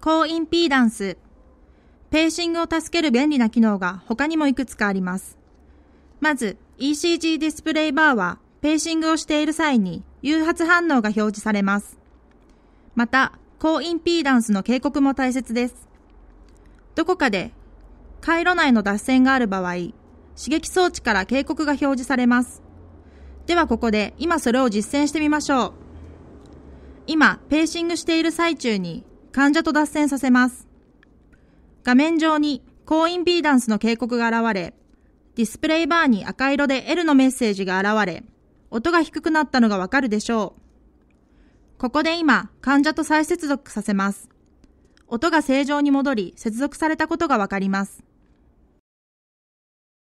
高インピーダンス。ペーシングを助ける便利な機能が他にもいくつかあります。まず、ECG ディスプレイバーは、ペーシングをしている際に誘発反応が表示されます。また、高インピーダンスの警告も大切です。どこかで回路内の脱線がある場合、刺激装置から警告が表示されます。ではここで今それを実践してみましょう。今、ペーシングしている最中に患者と脱線させます。画面上に高インビーダンスの警告が現れ、ディスプレイバーに赤色で L のメッセージが現れ、音が低くなったのがわかるでしょう。ここで今、患者と再接続させます。音が正常に戻り、接続されたことがわかります。